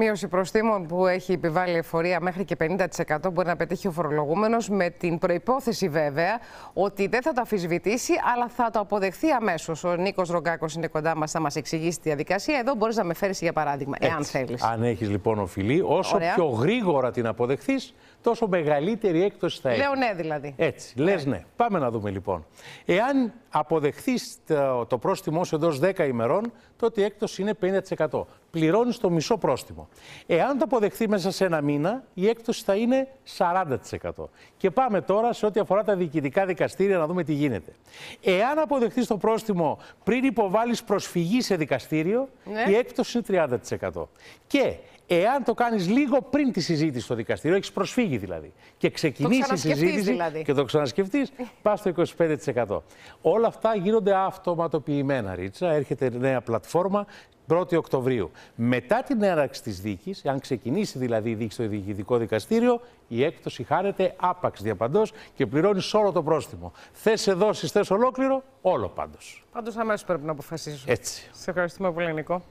Μείωση προστήμων που έχει επιβάλει εφορία μέχρι και 50% μπορεί να πετύχει ο φορολογούμενος με την προϋπόθεση βέβαια ότι δεν θα το αφισβητήσει, αλλά θα το αποδεχθεί αμέσως. Ο Νίκος Ρογκάκος είναι κοντά μας, θα μας εξηγήσει τη διαδικασία. Εδώ μπορείς να με φέρεις για παράδειγμα, εάν θέλεις. Αν έχεις λοιπόν οφειλή, όσο Ωραία. πιο γρήγορα την αποδεχθείς, τόσο μεγαλύτερη έκπτωση θα έχει. Λέω ναι δηλαδή. Έτσι, λες ναι. ναι. Πάμε να δούμε λοιπόν. Εάν αποδεχθείς το, πρόστιμο πρόστιμό εντό 10 ημερών, τότε η έκπτωση είναι 50%. Πληρώνεις το μισό πρόστιμο. Εάν το αποδεχθεί μέσα σε ένα μήνα, η έκπτωση θα είναι 40%. Και πάμε τώρα σε ό,τι αφορά τα διοικητικά δικαστήρια να δούμε τι γίνεται. Εάν αποδεχθείς το πρόστιμο πριν υποβάλεις προσφυγή σε δικαστήριο, ναι. η έκπτωση είναι 30%. Και Εάν το κάνεις λίγο πριν τη συζήτηση στο δικαστήριο, έχεις προσφύγει δηλαδή, και ξεκινήσει η συζήτηση δηλαδή. και το ξανασκεφτείς, πας στο 25%. Όλα αυτά γίνονται αυτοματοποιημένα, Ρίτσα. Έρχεται νέα πλατφόρμα, 1η Οκτωβρίου. Μετά την έναρξη της δίκη, αν ξεκινήσει δηλαδή η δίκη στο διοικητικό δικαστήριο, η έκπτωση χάνεται άπαξ διαπαντός και πληρώνεις όλο το πρόστιμο. Θες εδώ, θες ολόκληρο, όλο πάντως. Πάντως αμέσως πρέπει να αποφασίσω. Έτσι. Σε ευχαριστούμε πολύ, Νικό.